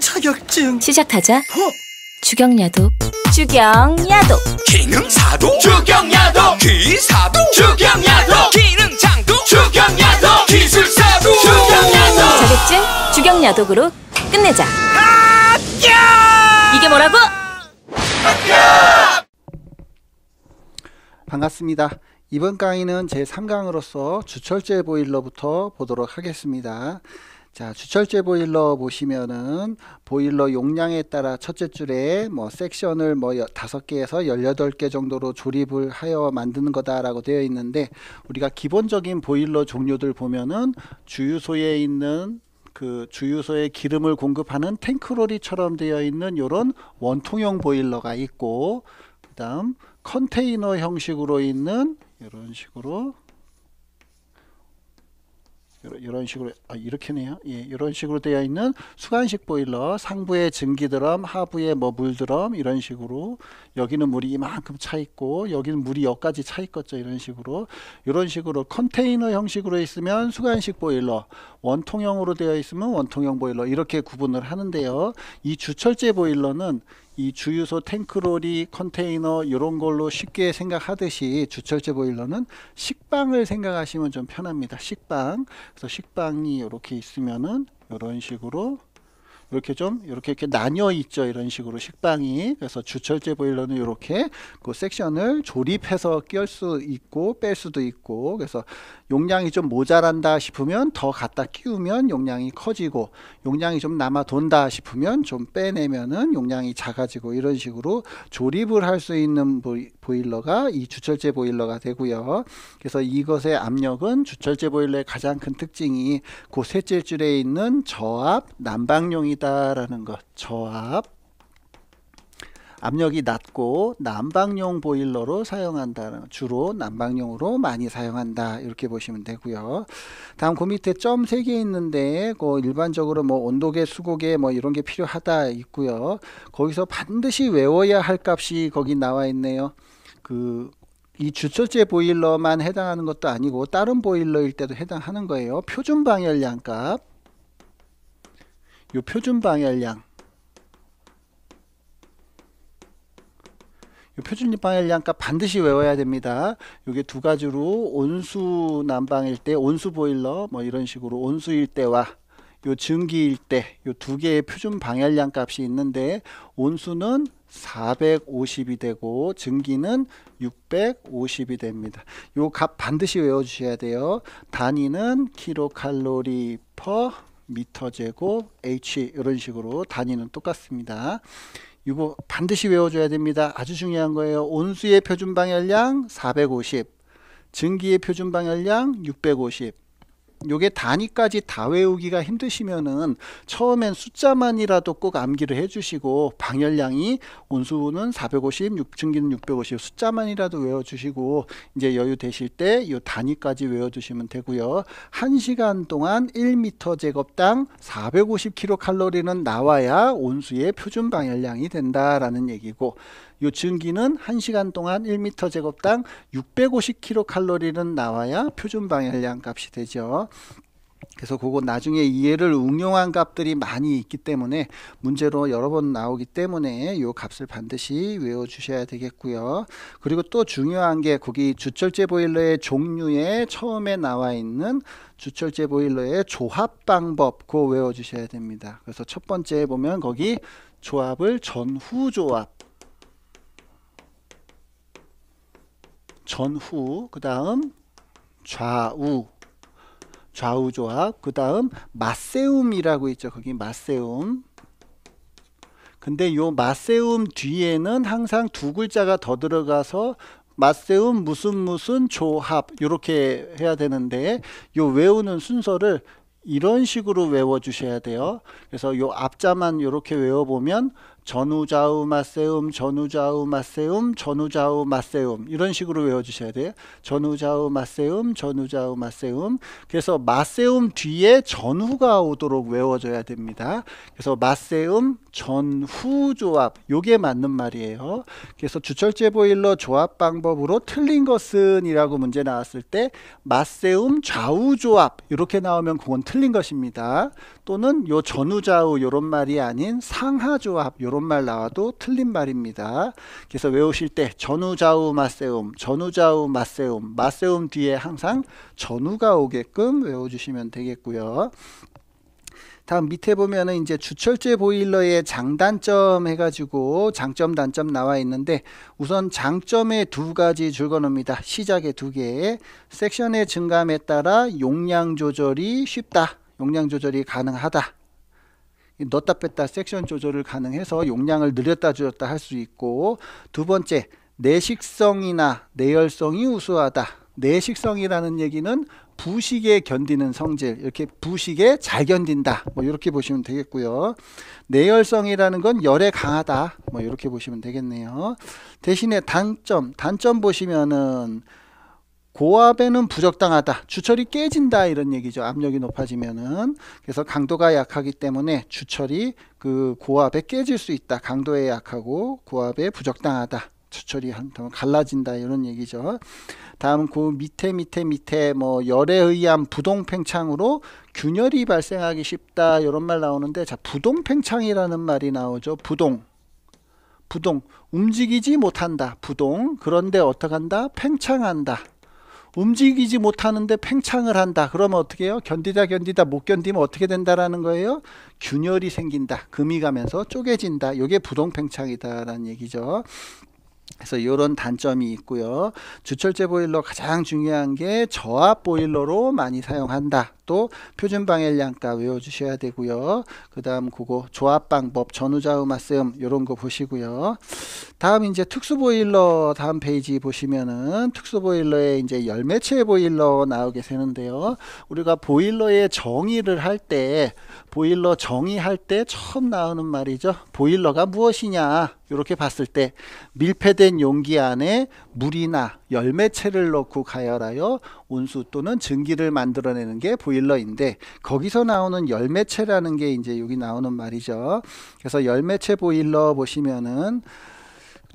자격증 시작하자 어? 주경야도 주경야도 기능사도 주경야도 기사도 주경야도 기능장도 주경야도 기술사도 주경야도 자격증 주경야독으로 끝내자 이게 뭐라고? 반갑습니다. 이번 강의는 제3강으로서 주철제 보일러부터 보도록 하겠습니다. 자, 주철제 보일러 보시면은 보일러 용량에 따라 첫째 줄에 뭐 섹션을 뭐 다섯 개에서 열여덟 개 정도로 조립을 하여 만드는 거다라고 되어 있는데 우리가 기본적인 보일러 종류들 보면은 주유소에 있는 그 주유소에 기름을 공급하는 탱크로리처럼 되어 있는 요런 원통형 보일러가 있고 그다음 컨테이너 형식으로 있는 이런 식으로 이런 식으로 아, 이렇게네요. 예, 이런 식으로 되어 있는 수간식 보일러 상부에 증기 드럼, 하부에 뭐물 드럼 이런 식으로 여기는 물이 이만큼 차 있고 여기는 물이 여기까지 차 있겠죠. 이런 식으로 이런 식으로 컨테이너 형식으로 있으면 수간식 보일러, 원통형으로 되어 있으면 원통형 보일러 이렇게 구분을 하는데요. 이 주철제 보일러는 이 주유소 탱크로리 컨테이너 이런 걸로 쉽게 생각하듯이 주철제 보일러는 식빵을 생각하시면 좀 편합니다 식빵 그래서 식빵이 이렇게 있으면은 이런 식으로 이렇게 좀 이렇게 이렇게 나뉘어 있죠. 이런 식으로 식빵이. 그래서 주철제 보일러는 이렇게 그 섹션을 조립해서 끼울 수 있고 뺄 수도 있고 그래서 용량이 좀 모자란다 싶으면 더 갖다 끼우면 용량이 커지고 용량이 좀 남아 돈다 싶으면 좀 빼내면은 용량이 작아지고 이런 식으로 조립을 할 수 있는 뭐 보일러가 이 주철제 보일러가 되고요. 그래서 이것의 압력은 주철제 보일러의 가장 큰 특징이 그 셋째 줄에 있는 저압 난방용이다라는 것. 저압 압력이 낮고 난방용 보일러로 사용한다. 주로 난방용으로 많이 사용한다. 이렇게 보시면 되고요. 다음 그 밑에 점 3개 있는데 그 일반적으로 뭐 온도계, 수고계 뭐 이런 게 필요하다 있고요. 거기서 반드시 외워야 할 값이 거기 나와 있네요. 그 이 주철제 보일러만 해당하는 것도 아니고 다른 보일러일 때도 해당하는 거예요. 표준 방열량 값. 이 표준 방열량. 표준입 방향 반드시 외워야 됩니다. 이게 두 가지로 온수 난방일 때 온수 보일러 뭐 이런 식으로 온수일 때와 요 증기일 때 요 두 개의 표준 방열량 값이 있는데 온수는 450이 되고 증기는 650이 됩니다. 요 값 반드시 외워 주셔야 돼요. 단위는 킬로칼로리 퍼 미터 제곱 H 이런 식으로 단위는 똑같습니다. 이거 반드시 외워줘야 됩니다. 아주 중요한 거예요. 온수의 표준 방열량 450, 증기의 표준 방열량 650, 요게 단위까지 다 외우기가 힘드시면은 처음엔 숫자만이라도 꼭 암기를 해주시고 방열량이 온수는 450, 육증기는 650 숫자만이라도 외워주시고 이제 여유 되실 때 요 단위까지 외워주시면 되고요. 1시간 동안 1 m 제곱당 450kcal는 나와야 온수의 표준 방열량이 된다라는 얘기고 요 증기는 1시간 동안 1 m 제곱당 650kcal는 나와야 표준 방열량 값이 되죠. 그래서 그거 나중에 이해를 응용한 값들이 많이 있기 때문에 문제로 여러 번 나오기 때문에 이 값을 반드시 외워 주셔야 되겠고요. 그리고 또 중요한 게 거기 주철제 보일러의 종류에 처음에 나와 있는 주철제 보일러의 조합 방법 그거 외워 주셔야 됩니다. 그래서 첫 번째에 보면 거기 조합을 전후 조합 전후 그 다음 좌우 좌우 조합 그 다음 마세움이라고 있죠 거기 마세움 근데 요 마세움 뒤에는 항상 두 글자가 더 들어가서 마세움 무슨 무슨 조합 이렇게 해야 되는데 요 외우는 순서를 이런 식으로 외워 주셔야 돼요 그래서 요 앞자만 이렇게 외워보면 전우좌우 마세움 전우좌우 마세움 전우좌우 마세움 이런 식으로 외워주셔야 돼요. 전우좌우 마세움 전우좌우 마세움 그래서 마세움 뒤에 전후가 오도록 외워줘야 됩니다. 그래서 마세움 전후 조합 요게 맞는 말이에요. 그래서 주철제 보일러 조합 방법으로 틀린 것은 이라고 문제 나왔을 때 마세움 좌우 조합 이렇게 나오면 그건 틀린 것입니다. 또는 요전우좌우 요런 말이 아닌 상하조합 요런 말 나와도 틀린 말입니다. 그래서 외우실 때전우좌우 마세움, 전우좌우 마세움, 마세움 뒤에 항상 전우가 오게끔 외워주시면 되겠고요. 다음 밑에 보면은 이제 주철제 보일러의 장단점 해가지고 장점 단점 나와 있는데 우선 장점의 두 가지 줄거놉니다. 시작의 두 개, 섹션의 증감에 따라 용량 조절이 쉽다. 용량 조절이 가능하다. 넣다 뺐다 섹션 조절을 가능해서 용량을 늘렸다 줄였다 할 수 있고 두 번째 내식성이나 내열성이 우수하다. 내식성이라는 얘기는 부식에 견디는 성질 이렇게 부식에 잘 견딘다 뭐 이렇게 보시면 되겠고요 내열성이라는 건 열에 강하다 뭐 이렇게 보시면 되겠네요 대신에 단점 단점 보시면은 고압에는 부적당하다. 주철이 깨진다 이런 얘기죠. 압력이 높아지면은 그래서 강도가 약하기 때문에 주철이 그 고압에 깨질 수 있다. 강도에 약하고 고압에 부적당하다. 주철이 한통 갈라진다 이런 얘기죠. 다음 그 밑에 밑에 밑에 뭐 열에 의한 부동팽창으로 균열이 발생하기 쉽다 이런 말 나오는데 자 부동팽창이라는 말이 나오죠. 부동 부동 움직이지 못한다 부동 그런데 어떡한다 팽창한다 움직이지 못하는데 팽창을 한다. 그러면 어떻게 해요? 견디다 견디다 못 견디면 어떻게 된다라는 거예요? 균열이 생긴다. 금이 가면서 쪼개진다. 이게 부동팽창이다라는 얘기죠. 그래서 이런 단점이 있고요. 주철제 보일러 가장 중요한 게 저압 보일러로 많이 사용한다. 또 표준 방열량가 외워주셔야 되고요. 그 다음 그거 조합 방법, 전후자음마음 이런 거 보시고요. 다음 이제 특수 보일러 다음 페이지 보시면은 특수 보일러에 이제 열매체 보일러 나오게 되는데요. 우리가 보일러의 정의를 할때 보일러 정의할 때 처음 나오는 말이죠. 보일러가 무엇이냐? 이렇게 봤을 때 밀폐된 용기 안에 물이나 열매체를 넣고 가열하여 온수 또는 증기를 만들어내는 게 보일러인데 거기서 나오는 열매체라는 게 이제 여기 나오는 말이죠. 그래서 열매체 보일러 보시면은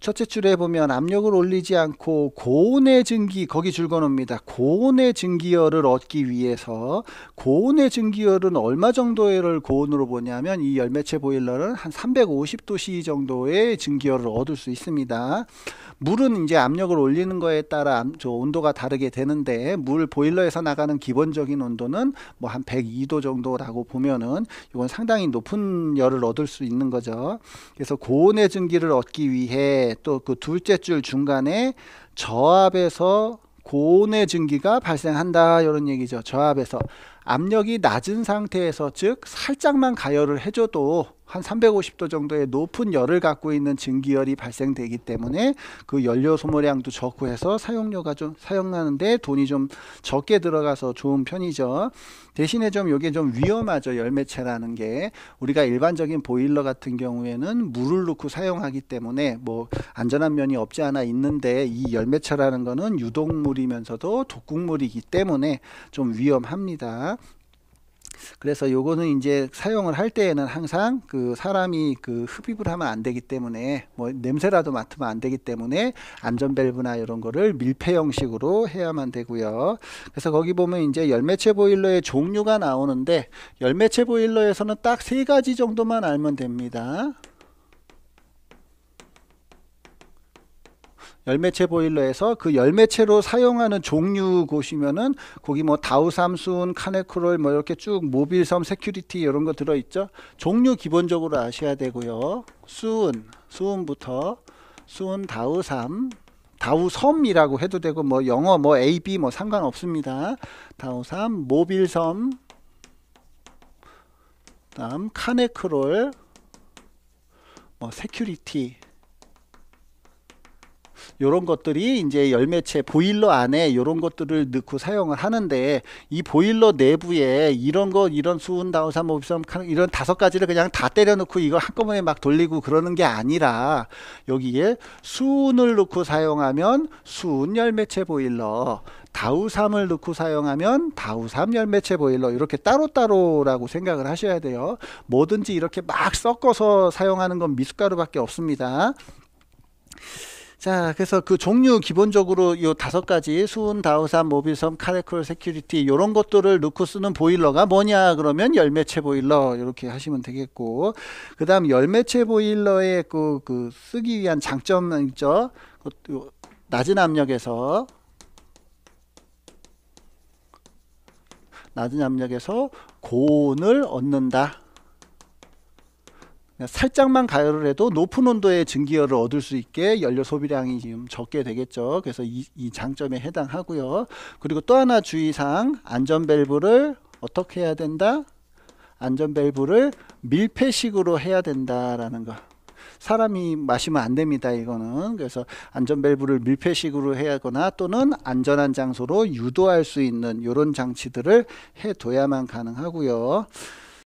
첫째 줄에 보면 압력을 올리지 않고 고온의 증기 거기 줄거놉니다. 고온의 증기열을 얻기 위해서 고온의 증기열은 얼마 정도를 고온으로 보냐면 이 열매체 보일러는 한 350도씨 정도의 증기열을 얻을 수 있습니다. 물은 이제 압력을 올리는 거에 따라 저 온도가 다르게 되는데 물 보일러에서 나가는 기본적인 온도는 뭐 한 102도 정도라고 보면은 이건 상당히 높은 열을 얻을 수 있는 거죠. 그래서 고온의 증기를 얻기 위해 또그 둘째 줄 중간에 저압에서 고온의 증기가 발생한다 이런 얘기죠. 저압에서 압력이 낮은 상태에서 즉 살짝만 가열을 해줘도 한 350도 정도의 높은 열을 갖고 있는 증기열이 발생되기 때문에 그 연료 소모량도 적고 해서 사용료가 좀 사용하는데 돈이 좀 적게 들어가서 좋은 편이죠. 대신에 좀 이게 좀 위험하죠. 열매체라는 게 우리가 일반적인 보일러 같은 경우에는 물을 넣고 사용하기 때문에 뭐 안전한 면이 없지 않아 있는데 이 열매체라는 거는 유독물이면서도 독극물이기 때문에 좀 위험합니다. 그래서 요거는 이제 사용을 할 때에는 항상 그 사람이 그 흡입을 하면 안 되기 때문에 뭐 냄새라도 맡으면 안 되기 때문에 안전밸브나 이런 거를 밀폐 형식으로 해야만 되고요. 그래서 거기 보면 이제 열매체 보일러의 종류가 나오는데 열매체 보일러에서는 딱 세 가지 정도만 알면 됩니다. 열매체 보일러에서 그열매체로 사용하는 종류 보시면은 거기 뭐 다우삼순, 카네크롤 뭐 이렇게 쭉 모빌섬 세큐리티 이런 거 들어 있죠. 종류 기본적으로 아셔야 되고요. 수은, 수은부터 수은 다우삼 다우섬이라고 해도 되고 뭐 영어 뭐 A, B 뭐 상관없습니다. 다우삼, 모빌섬, 다음 카네크롤, 뭐 세큐리티 요런 것들이 이제 열매체 보일러 안에 요런 것들을 넣고 사용을 하는데 이 보일러 내부에 이런 거 이런 수은 다우산 모비섬 이런 다섯 가지를 그냥 다 때려 넣고 이걸 한꺼번에 막 돌리고 그러는 게 아니라 여기에 수은을 넣고 사용하면 수은 열매체 보일러 다우삼을 넣고 사용하면 다우삼 열매체 보일러 이렇게 따로따로라고 생각을 하셔야 돼요. 뭐든지 이렇게 막 섞어서 사용하는 건 미숫가루밖에 없습니다. 자, 그래서 그 종류 기본적으로 요 다섯 가지 수은, 다우산, 모빌섬, 카레콜, 세큐리티 요런 것들을 넣고 쓰는 보일러가 뭐냐 그러면 열매체 보일러 이렇게 하시면 되겠고 그다음 열매체 보일러의 그, 그 쓰기 위한 장점은 있죠. 낮은 압력에서 낮은 압력에서 고온을 얻는다. 살짝만 가열을 해도 높은 온도의 증기열을 얻을 수 있게 연료 소비량이 지금 적게 되겠죠. 그래서 이, 이 장점에 해당하고요. 그리고 또 하나 주의사항 안전밸브를 어떻게 해야 된다? 안전밸브를 밀폐식으로 해야 된다라는 거. 사람이 마시면 안 됩니다. 이거는 그래서 안전밸브를 밀폐식으로 해야거나 또는 안전한 장소로 유도할 수 있는 이런 장치들을 해둬야만 가능하고요.